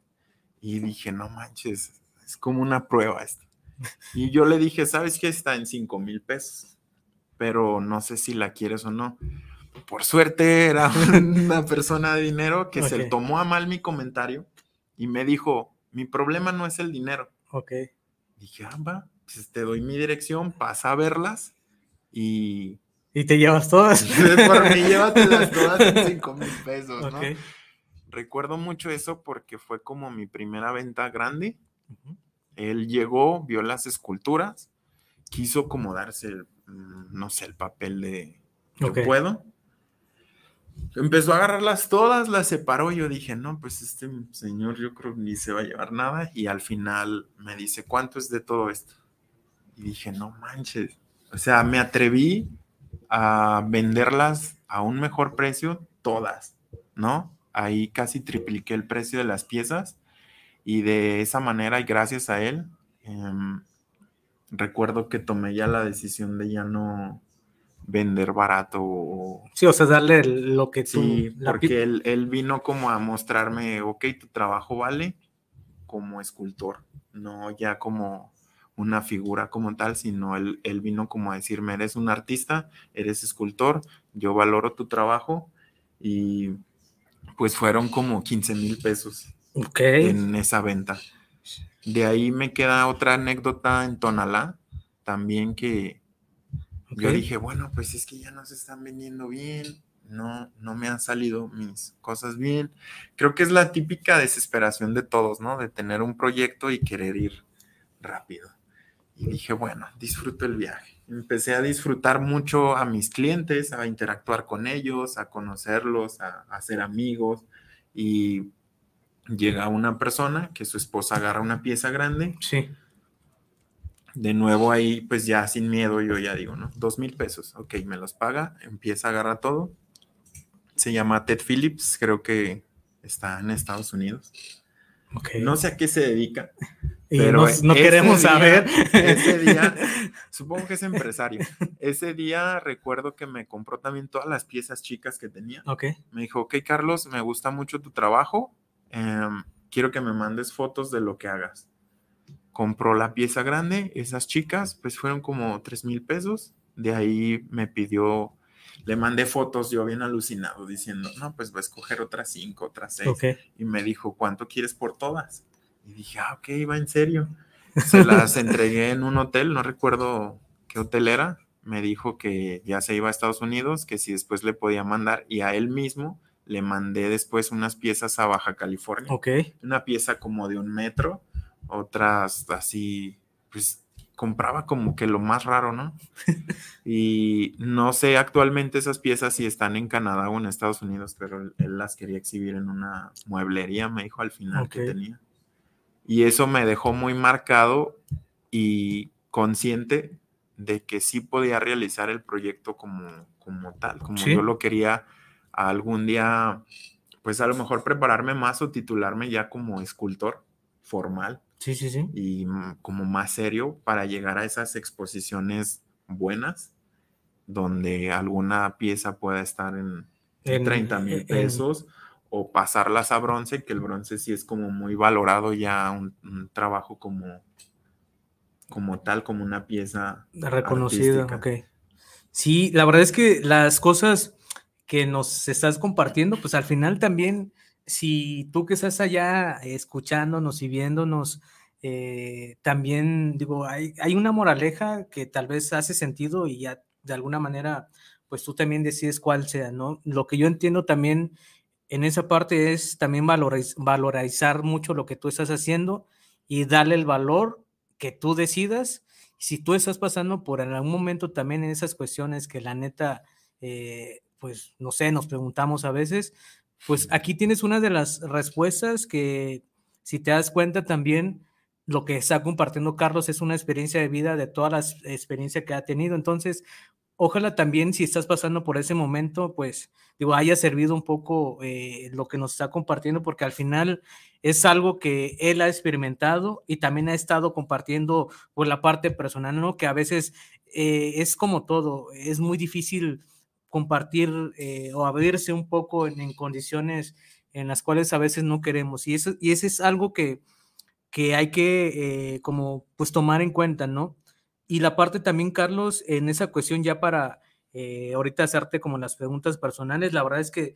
Y dije, no manches, es como una prueba esto. Y yo le dije, ¿sabes qué? Está en 5 mil pesos, pero no sé si la quieres o no. Por suerte era una persona de dinero que se tomó a mal mi comentario y me dijo, mi problema no es el dinero. Ok. Dije, ah, va, pues te doy mi dirección, pasa a verlas y... Y te llevas todas. Por mí, llévatelas todas en 5 mil pesos, ¿no? Recuerdo mucho eso porque fue como mi primera venta grande. Él llegó, vio las esculturas, quiso acomodarse, mm, no sé, el papel de yo puedo. Empezó a agarrarlas todas, las separó. yo dije, no, pues este señor yo creo ni se va a llevar nada. Y al final me dice, ¿cuánto es de todo esto? Y dije, no manches. O sea, me atreví a venderlas a un mejor precio, todas, ¿no? Ahí casi tripliqué el precio de las piezas y de esa manera, y gracias a él, em, recuerdo que tomé ya la decisión de ya no vender barato. O, sí, o sea, darle lo que sí, porque él, vino como a mostrarme, ok, tu trabajo vale como escultor, no ya como una figura como tal, sino él, él vino como a decirme, eres un artista, eres escultor, yo valoro tu trabajo y pues fueron como 15 mil pesos Okay. En esa venta. De ahí me queda otra anécdota en Tonalá, también que yo dije, bueno, pues es que ya no se están vendiendo bien, no, no me han salido mis cosas bien. Creo que es la típica desesperación de todos, ¿no? De tener un proyecto y querer ir rápido. Y dije, bueno, disfruto el viaje. Empecé a disfrutar mucho a mis clientes, a interactuar con ellos, a conocerlos, a, hacer amigos y llega una persona que su esposa agarra una pieza grande. Sí. De nuevo ahí, pues ya sin miedo, yo ya digo, ¿no? Dos mil pesos, ok, me los paga, empieza, a agarrar todo. Se llama Ted Phillips, creo que está en Estados Unidos. Okay. No sé a qué se dedica. pero no queremos saber. Ese día, supongo que es empresario. Ese día recuerdo que me compró también todas las piezas chicas que tenía. Okay. Me dijo, ok, Carlos, me gusta mucho tu trabajo. Em, quiero que me mandes fotos de lo que hagas. Compró la pieza grande, esas chicas, pues fueron como 3 mil pesos. De ahí me pidió, le mandé fotos, yo bien alucinado, diciendo, no, pues voy a escoger otras cinco otras seis Y me dijo, ¿cuánto quieres por todas? Y dije, ah, ok, va en serio. Se las entregué en un hotel, no recuerdo qué hotel era. Me dijo que ya se iba a Estados Unidos, que si después le podía mandar y a él mismo le mandé después unas piezas a Baja California. Ok. Una pieza como de un metro, otras así, pues compraba como que lo más raro, ¿no? y no sé actualmente esas piezas si están en Canadá o en Estados Unidos, pero él, las quería exhibir en una mueblería, me dijo al final que tenía. Y eso me dejó muy marcado y consciente de que sí podía realizar el proyecto como, como tal, como yo lo quería algún día, pues a lo mejor prepararme más o titularme ya como escultor formal. Sí, sí, sí. Y como más serio para llegar a esas exposiciones buenas, donde alguna pieza pueda estar en, 30 mil e-, pesos. o pasarlas a bronce, que el bronce sí es como muy valorado ya un, trabajo como, como tal, como una pieza reconocida. Okay. Sí, la verdad es que las cosas que nos estás compartiendo, pues al final también, si tú que estás allá escuchándonos y viéndonos, eh, también digo, hay, una moraleja que tal vez hace sentido y ya de alguna manera, pues tú también decides cuál sea, ¿no? Lo que yo entiendo también en esa parte es también valorizar mucho lo que tú estás haciendo y darle el valor que tú decidas. Si tú estás pasando por en algún momento también en esas cuestiones que la neta... Eh, pues, no sé, nos preguntamos a veces, pues aquí tienes una de las respuestas que, si te das cuenta también, lo que está compartiendo Carlos es una experiencia de vida de todas las experiencias que ha tenido. Entonces, ojalá también si estás pasando por ese momento, pues digo, haya servido un poco eh, lo que nos está compartiendo, porque al final es algo que él ha experimentado y también ha estado compartiendo por pues, la parte personal, ¿no? Que a veces eh, es como todo, es muy difícil compartir eh, o abrirse un poco en, condiciones en las cuales a veces no queremos. Y eso, y ese es algo que, que hay que eh, como pues tomar en cuenta, ¿no? Y la parte también, Carlos, en esa cuestión ya para eh, ahorita hacerte como las preguntas personales, la verdad es que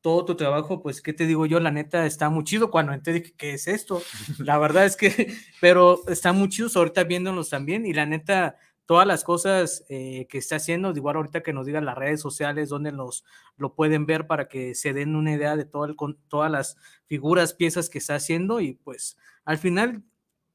todo tu trabajo, pues, ¿qué te digo yo? La neta está muy chido cuando entré, dije, ¿qué es esto? La verdad es que, pero está muy chido, ahorita viéndonos también y la neta, todas las cosas eh, que está haciendo, igual ahorita que nos digan las redes sociales, donde los, lo pueden ver para que se den una idea de todo el, con, todas las figuras, piezas que está haciendo y pues al final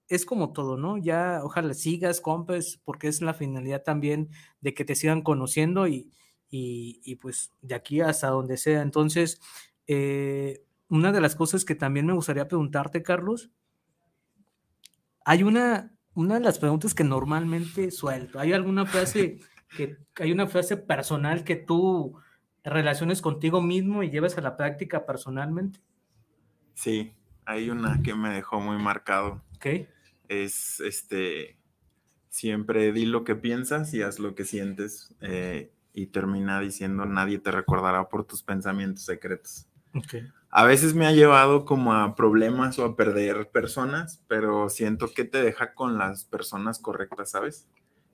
es como todo, ¿no? Ya ojalá sigas, compres, porque es la finalidad también de que te sigan conociendo y, y, pues de aquí hasta donde sea. Entonces, eh, una de las cosas que también me gustaría preguntarte, Carlos, hay una una de las preguntas que normalmente suelto. ¿Hay alguna frase que hay una frase personal que tú relaciones contigo mismo y llevas a la práctica personalmente? Sí, hay una que me dejó muy marcado. ¿Qué? Es este siempre di lo que piensas y haz lo que sientes. Eh, y termina diciendo nadie te recordará por tus pensamientos secretos. Okay a veces me ha llevado como a problemas o a perder personas, pero siento que te deja con las personas correctas, ¿sabes?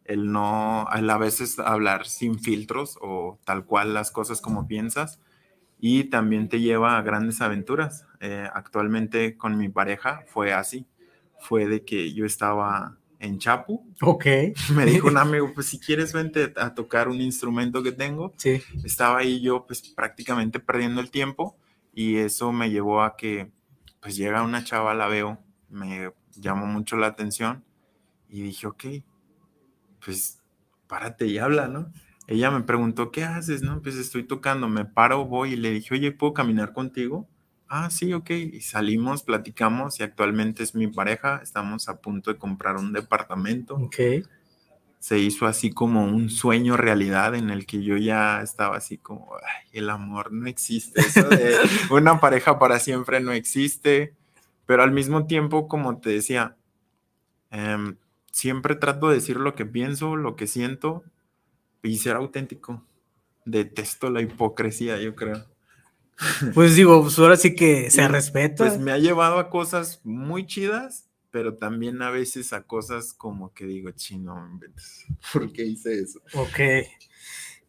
El no, el a veces hablar sin filtros o tal cual las cosas como piensas y también te lleva a grandes aventuras. Eh, actualmente con mi pareja fue así, fue de que yo estaba en Chapu. Ok. Me dijo un amigo, pues si quieres vente a tocar un instrumento que tengo. Sí. Estaba ahí yo pues prácticamente perdiendo el tiempo y eso me llevó a que, pues llega una chava, la veo, me llamó mucho la atención y dije, ok, pues párate y habla, ¿no? Ella me preguntó, ¿qué haces? No, pues estoy tocando, me paro, voy y le dije, oye, ¿puedo caminar contigo? Ah, sí, ok. Y salimos, platicamos y actualmente es mi pareja, estamos a punto de comprar un departamento. Ok se hizo así como un sueño realidad en el que yo ya estaba así como, el amor no existe, eso de una pareja para siempre no existe, pero al mismo tiempo, como te decía, em, siempre trato de decir lo que pienso, lo que siento y ser auténtico. Detesto la hipocresía, yo creo. Pues digo, pues ahora sí que se pues, respeta. Pues me ha llevado a cosas muy chidas pero también a veces a cosas como que digo, chino, ¿por qué hice eso? Ok.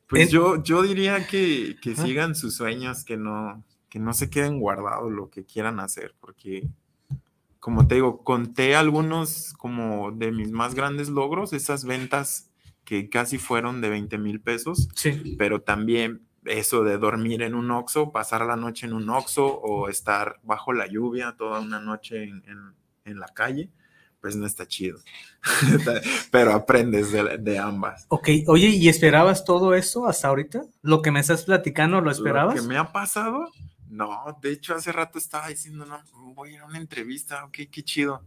Pues yo, yo diría que, sigan sus sueños, que no, que no se queden guardados lo que quieran hacer, porque como te digo, conté algunos como de mis más grandes logros, esas ventas que casi fueron de 20 mil pesos, pero también eso de dormir en un oxo, pasar la noche en un oxo o estar bajo la lluvia toda una noche en en la calle, pues no está chido. Pero aprendes de, ambas. Ok, oye, ¿y esperabas todo eso hasta ahorita? ¿Lo que me estás platicando lo esperabas? Lo que me ha pasado, no. De hecho, hace rato estaba diciendo, no, voy a ir a una entrevista, ok, qué chido.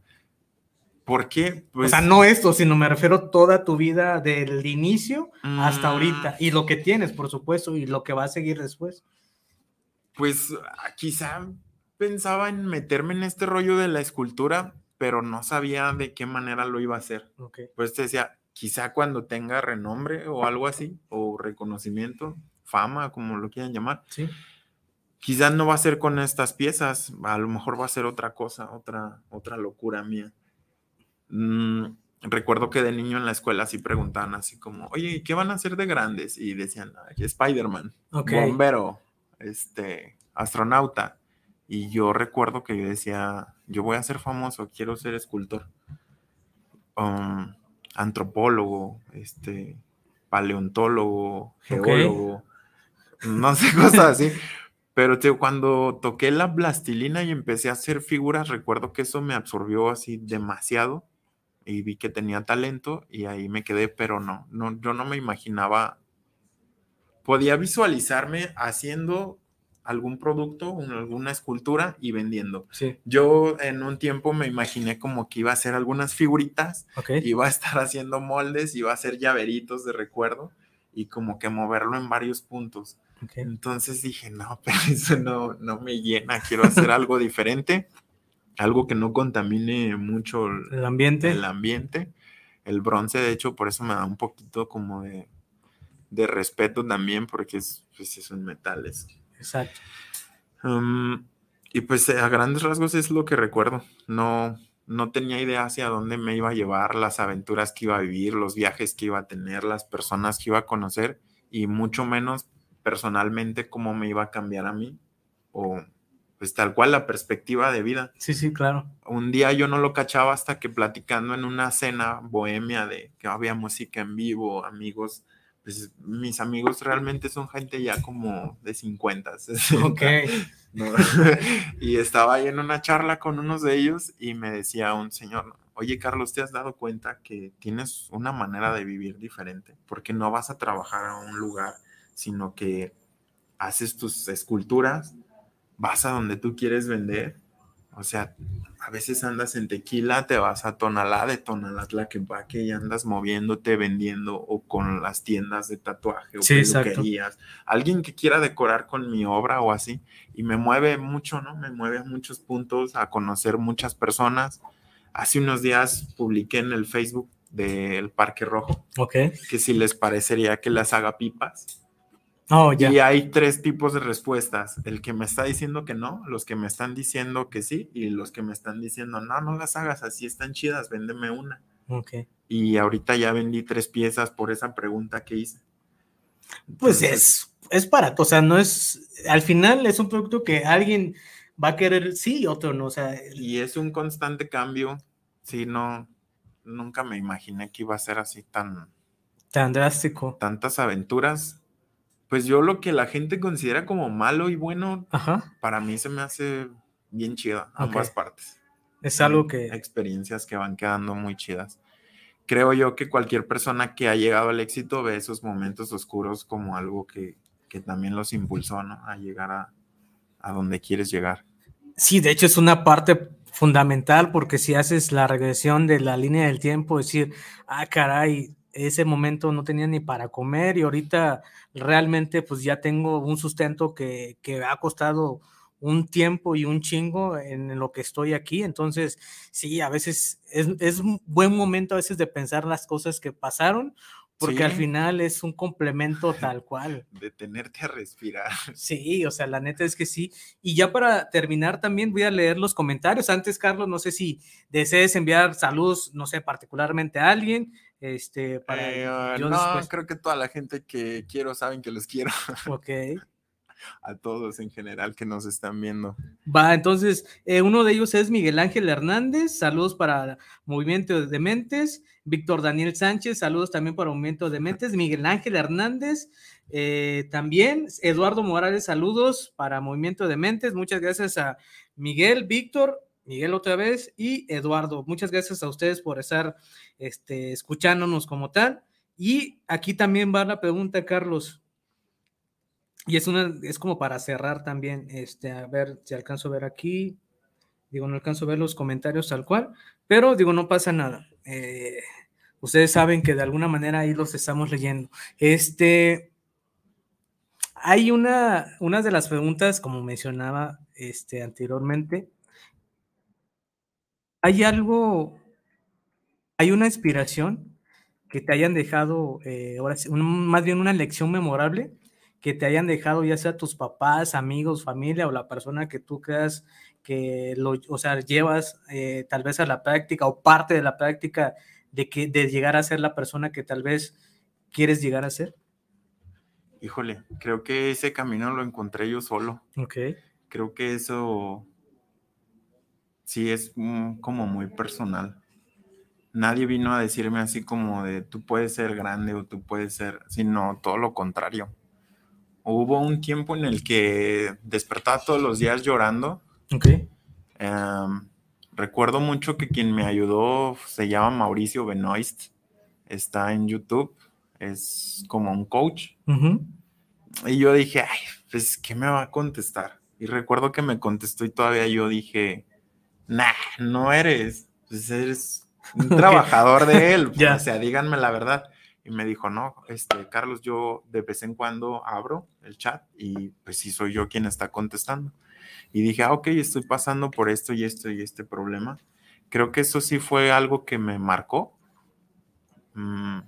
¿Por qué? Pues, o sea, no esto, sino me refiero toda tu vida del inicio hasta mm. ahorita y lo que tienes, por supuesto, y lo que va a seguir después. Pues ah, quizá pensaba en meterme en este rollo de la escultura, pero no sabía de qué manera lo iba a hacer. Pues decía, quizá cuando tenga renombre o algo así, o reconocimiento, fama, como lo quieran llamar. Sí. Quizás no va a ser con estas piezas, a lo mejor va a ser otra cosa, otra, otra locura mía. Mm, recuerdo que de niño en la escuela sí preguntaban así como, oye, ¿qué van a hacer de grandes? Y decían, Spider-Man, bombero, este, astronauta. Y yo recuerdo que yo decía, yo voy a ser famoso, quiero ser escultor, um, antropólogo, este, paleontólogo, geólogo, no sé, cosas así. Pero cuando toqué la plastilina y empecé a hacer figuras, recuerdo que eso me absorbió así demasiado y vi que tenía talento y ahí me quedé, pero no, no yo no me imaginaba, podía visualizarme haciendo algún producto, alguna escultura y vendiendo. Yo en un tiempo me imaginé como que iba a hacer algunas figuritas, iba a estar haciendo moldes, iba a hacer llaveritos de recuerdo y como que moverlo en varios puntos. Entonces dije, no, pero eso no, no me llena, quiero hacer algo diferente, algo que no contamine mucho el, ambiente. El ambiente. El bronce, de hecho, por eso me da un poquito como de, respeto también, porque es, pues un metal. Exacto. Em, y pues eh, a grandes rasgos es lo que recuerdo. No, no tenía idea hacia dónde me iba a llevar, las aventuras que iba a vivir, los viajes que iba a tener, las personas que iba a conocer y mucho menos personalmente cómo me iba a cambiar a mí o pues tal cual la perspectiva de vida. Sí, sí, claro. Un día yo no lo cachaba hasta que platicando en una cena bohemia de que había música en vivo, amigos mis amigos realmente son gente ya como de 50. y estaba ahí en una charla con unos de ellos y me decía un señor, oye Carlos, ¿te has dado cuenta que tienes una manera de vivir diferente? Porque no vas a trabajar a un lugar, sino que haces tus esculturas, vas a donde tú quieres vender o sea, a veces andas en tequila, te vas a Tonalá, de Tonalá que ya andas moviéndote, vendiendo o con las tiendas de tatuaje o sí, Exacto. Alguien que quiera decorar con mi obra o así. Y me mueve mucho, ¿no? Me mueve a muchos puntos, a conocer muchas personas. Hace unos días publiqué en el Facebook del Parque Rojo. Ok. Que si les parecería que las haga pipas. Oh, y hay tres tipos de respuestas. El que me está diciendo que no, los que me están diciendo que sí y los que me están diciendo, no, no las hagas, así están chidas, véndeme una. Y ahorita ya vendí tres piezas por esa pregunta que hice. pues es, es barato, o sea, no es, al final es un producto que alguien va a querer sí y otro no, o sea. Y es un constante cambio, si no, nunca me imaginé que iba a ser así tan... Tan drástico. Tantas aventuras pues yo lo que la gente considera como malo y bueno, para mí se me hace bien chida, ambas partes. Es algo que... Experiencias que van quedando muy chidas. Creo yo que cualquier persona que ha llegado al éxito ve esos momentos oscuros como algo que, también los impulsó ¿no? a llegar a, a donde quieres llegar. Sí, de hecho es una parte fundamental porque si haces la regresión de la línea del tiempo, decir, ah, caray, ese momento no tenía ni para comer y ahorita realmente pues ya tengo un sustento que, ha costado un tiempo y un chingo en lo que estoy aquí. Entonces, sí, a veces es, un buen momento a veces de pensar las cosas que pasaron, porque al final es un complemento tal cual. De tenerte a respirar. Sí, o sea, la neta es que sí. Y ya para terminar también voy a leer los comentarios. Antes, Carlos, no sé si desees enviar saludos, no sé, particularmente a alguien este, para eh, ah, no, creo que toda la gente que quiero saben que los quiero. Ok. A todos en general que nos están viendo. Va, entonces, eh, uno de ellos es Miguel Ángel Hernández. Saludos para Movimiento de Mentes. Víctor Daniel Sánchez, saludos también para Movimiento de Mentes. Miguel Ángel Hernández. Eh, también Eduardo Morales, saludos para Movimiento de Mentes. Muchas gracias a Miguel, Víctor, Miguel otra vez y Eduardo. Muchas gracias a ustedes por estar este, escuchándonos como tal. Y aquí también va la pregunta, Carlos. Y es una, es como para cerrar también, este, a ver si alcanzo a ver aquí. Digo, no alcanzo a ver los comentarios tal cual, pero digo, no pasa nada. Eh, ustedes saben que de alguna manera ahí los estamos leyendo. Este, hay una, una de las preguntas, como mencionaba este, anteriormente, hay algo, hay una inspiración que te hayan dejado, eh, más bien una lección memorable que te hayan dejado, ya sea tus papás, amigos, familia o la persona que tú creas que lo, o sea, llevas eh, tal vez a la práctica o parte de la práctica de, que, de llegar a ser la persona que tal vez quieres llegar a ser? Híjole, creo que ese camino lo encontré yo solo. Ok. Creo que eso sí es como muy personal. Nadie vino a decirme así como de tú puedes ser grande o tú puedes ser, sino todo lo contrario. Hubo un tiempo en el que despertaba todos los días llorando. Ok. Em, recuerdo mucho que quien me ayudó se llama Mauricio Benoist. Está en YouTube. Es como un coach. Y yo dije, pues, ¿qué me va a contestar? Y recuerdo que me contestó y todavía yo dije, nah, no eres, pues, eres un trabajador de él, Ya, o sea, díganme la verdad. Y me dijo, no, este, Carlos, yo de vez en cuando abro el chat y pues sí soy yo quien está contestando. Y dije, ah, ok, estoy pasando por esto y esto y este problema. Creo que eso sí fue algo que me marcó. Mm,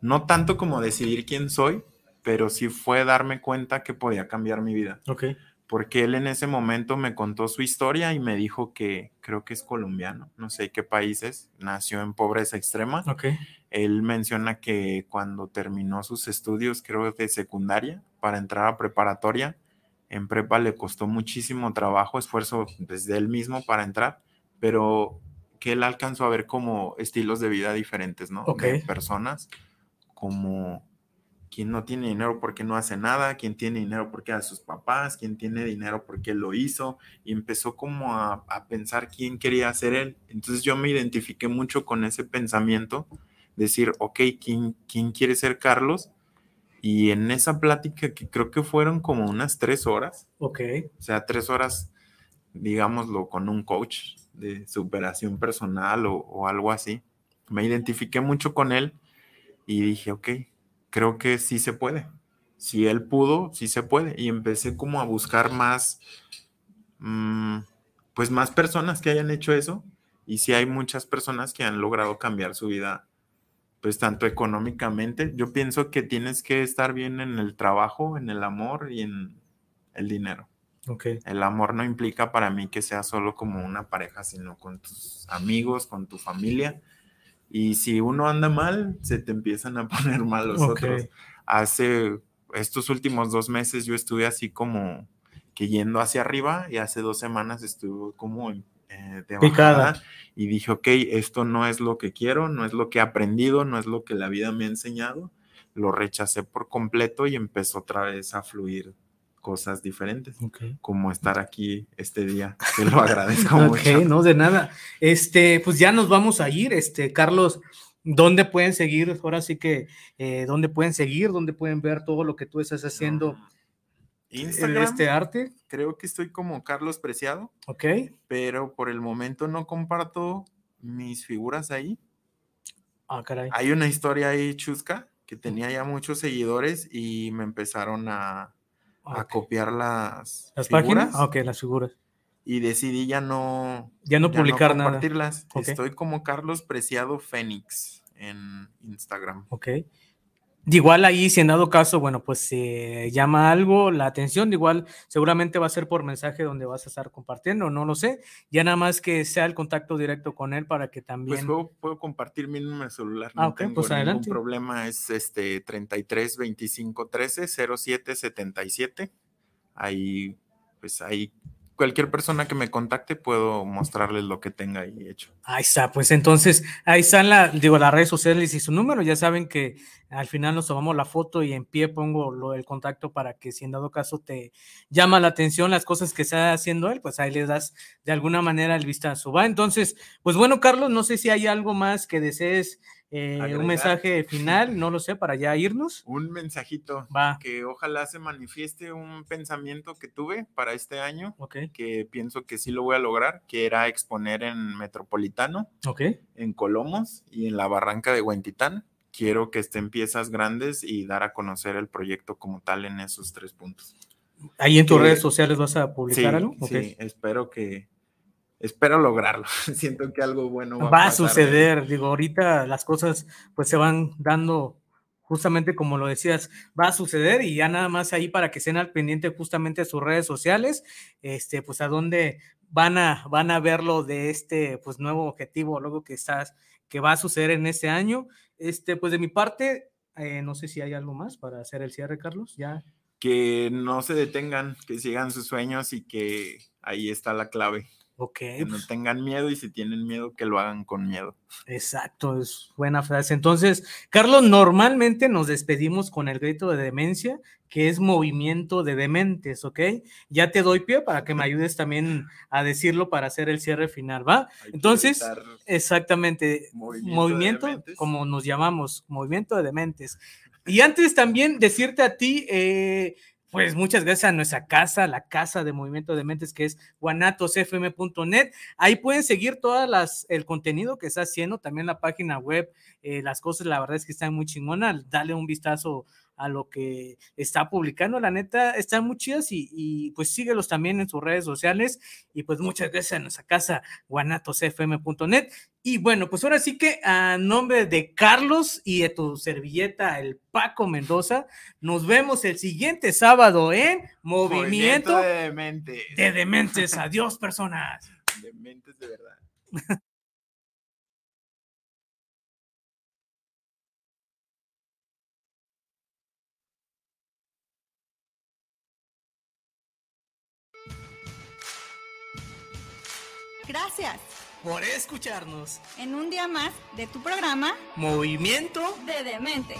no tanto como decidir quién soy, pero sí fue darme cuenta que podía cambiar mi vida. Ok porque él en ese momento me contó su historia y me dijo que creo que es colombiano, no sé qué país es, nació en pobreza extrema. Ok. Él menciona que cuando terminó sus estudios, creo de secundaria, para entrar a preparatoria, en prepa le costó muchísimo trabajo, esfuerzo desde él mismo para entrar, pero que él alcanzó a ver como estilos de vida diferentes, ¿no? Ok. De personas, como quien no tiene dinero porque no hace nada, quien tiene dinero porque a sus papás, quien tiene dinero porque lo hizo, y empezó como a, pensar quién quería ser él. Entonces yo me identifiqué mucho con ese pensamiento, decir, ok, ¿quién, quién quiere ser Carlos? Y en esa plática que creo que fueron como unas tres horas, okay, O sea, tres horas, digámoslo, con un coach de superación personal o, o algo así. Me identifiqué mucho con él y dije, ok, creo que sí se puede. Si él pudo, sí se puede. Y empecé como a buscar más, mm, pues más personas que hayan hecho eso. Y si hay muchas personas que han logrado cambiar su vida, pues tanto económicamente. Yo pienso que tienes que estar bien en el trabajo, en el amor y en el dinero. El amor no implica para mí que sea solo como una pareja, sino con tus amigos, con tu familia y si uno anda mal, se te empiezan a poner mal los otros. Hace estos últimos dos meses yo estuve así como que yendo hacia arriba y hace dos semanas estuve como eh, de bajada y dije, ok, esto no es lo que quiero, no es lo que he aprendido, no es lo que la vida me ha enseñado. Lo rechacé por completo y empezó otra vez a fluir cosas diferentes, okay. como estar aquí este día. Te lo agradezco mucho. mucho. No, de nada. Este, pues ya nos vamos a ir, este, Carlos. ¿Dónde pueden seguir? Ahora sí que, eh, ¿dónde pueden seguir? ¿Dónde pueden ver todo lo que tú estás haciendo? en este arte. Creo que estoy como Carlos Preciado. Ok. Pero por el momento no comparto mis figuras ahí. Ah, caray. Hay una historia ahí chusca que tenía ya muchos seguidores y me empezaron a, a ah, copiar las, Páginas? Ah, ok, las figuras. Y decidí ya no, ya no publicar no compartirlas. nada. Estoy como Carlos Preciado Fénix en Instagram. Ok. Igual ahí, si en dado caso, bueno, pues se llama algo la atención, de igual seguramente va a ser por mensaje donde vas a estar compartiendo, no lo sé. Ya nada más que sea el contacto directo con él para que pues, también. Pues puedo, puedo compartir mi número celular, ah, no tengo pues ningún adelante. problema, es este 33 25 13 07 77. Ahí, pues ahí cualquier persona que me contacte puedo mostrarles lo que tenga ahí hecho. Ahí está, pues entonces ahí están la, digo, las redes sociales y su número. Ya saben que al final nos tomamos la foto y en pie pongo el contacto para que si en dado caso te llama la atención las cosas que está haciendo él, pues ahí le das de alguna manera el vistazo. Va, entonces, pues bueno, Carlos, no sé si hay algo más que desees eh, un mensaje final, no lo sé, para ya irnos. Un mensajito. Que ojalá se manifieste un pensamiento que tuve para este año, que pienso que sí lo voy a lograr, que era exponer en Metropolitano, en Colomos y en la Barranca de Huentitán. Quiero que estén piezas grandes y dar a conocer el proyecto como tal en esos tres puntos. Ahí en tus redes sociales vas a publicar algo. Sí, espero que, espero lograrlo. Siento que algo bueno va, a, suceder. Digo, ahorita las cosas pues se van dando justamente como lo decías, va a suceder y ya nada más ahí para que estén al pendiente justamente sus redes sociales, este, pues a dónde van a, van a verlo de este pues nuevo objetivo, luego que estás, que va a suceder en este año. Este, pues de mi parte, eh, no sé si hay algo más para hacer el cierre, Carlos, ya. Que no se detengan, que sigan sus sueños y que ahí está la clave. Que no tengan miedo y si tienen miedo, que lo hagan con miedo. Exacto, es buena frase. Entonces, Carlos, normalmente nos despedimos con el grito de demencia, que es movimiento de dementes, ¿ok? Ya te doy pie para que me ayudes también a decirlo para hacer el cierre final, ¿va? Entonces, exactamente, movimiento, como nos llamamos, movimiento de dementes. Y antes también decirte a ti, eh, pues muchas gracias a nuestra casa, la casa de Movimiento de Mentes, que es guanatosfm.net. Ahí pueden seguir todas las, el contenido que está haciendo, también la página web, eh, las cosas, la verdad es que están muy chingonas. Dale un vistazo a lo que está publicando. La neta, están muy y, pues síguelos también en sus redes sociales. Y pues muchas gracias a nuestra casa, guanatosfm.net. Y bueno, pues ahora sí que a nombre de Carlos y de tu servilleta, el Paco Mendoza, nos vemos el siguiente sábado en Movimiento, de Dementes. De Dementes. Adiós, personas. Dementes de verdad. gracias por escucharnos en un día más de tu programa Movimiento de Demente.